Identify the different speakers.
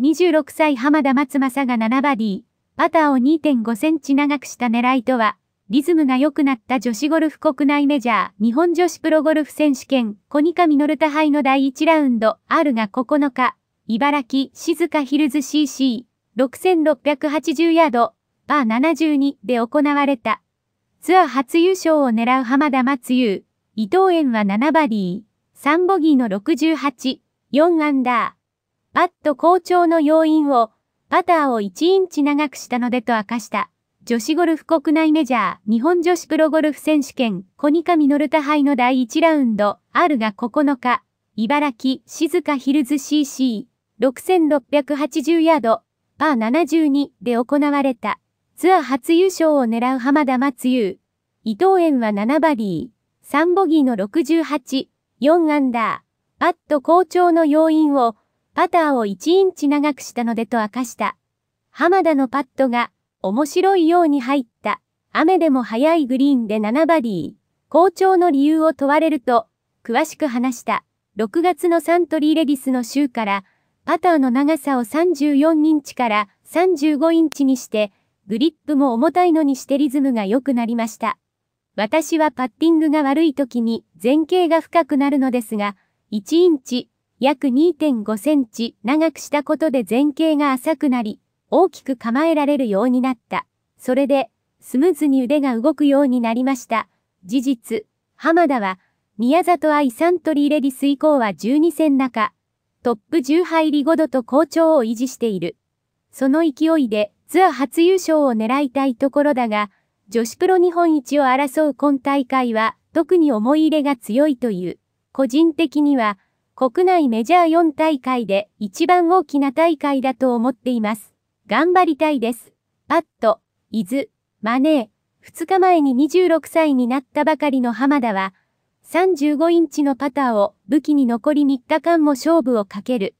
Speaker 1: 26歳浜田松正が7バディ、パターを2.5センチ長くした狙いとは、リズムが良くなった女子ゴルフ国内メジャー日本女子プロゴルフ選手権コニカミノルタ杯の第1ラウンド R が9日、茨城静かヒルズ CC 6680ヤード、バー72で行われた。ツアー初優勝を狙う浜田松優、伊藤園は7バディ、3ボギーの68、4アンダー。パッと好調の要因を、パターを1インチ長くしたのでと明かした。女子ゴルフ国内メジャー日本女子プロゴルフ選手権コニカミノルタ杯の第1ラウンド R が9日、茨城静かヒルズ CC 6680ヤードパー72で行われたツアー初優勝を狙う浜田松優。伊藤園は7バィー、3ボギーの68、4アンダー、パット好調の要因をパターを1インチ長くしたのでと明かした。浜田のパットが面白いように入った雨でも早いグリーンで7バディー。好調の理由を問われると、詳しく話した。6月のサントリーレディスの週から、パターの長さを34インチから35インチにして、グリップも重たいのにしてリズムが良くなりました。私はパッティングが悪い時に前傾が深くなるのですが、1インチ約2.5センチ長くしたことで前傾が浅くなり、大きく構えられるようになった。それで、スムーズに腕が動くようになりました。事実、浜田は、宮里愛サントリーレディス以降は12戦中、トップ10入り5度と好調を維持している。その勢いでツアー初優勝を狙いたいところだが、女子プロ日本一を争う今大会は特に思い入れが強いという。個人的には、国内メジャー4大会で一番大きな大会だと思っています。頑張りたいです。パット、伊豆、マネー、2日前に26歳になったばかりの浜田は、35インチのパターを武器に残り3日間も勝負をかける。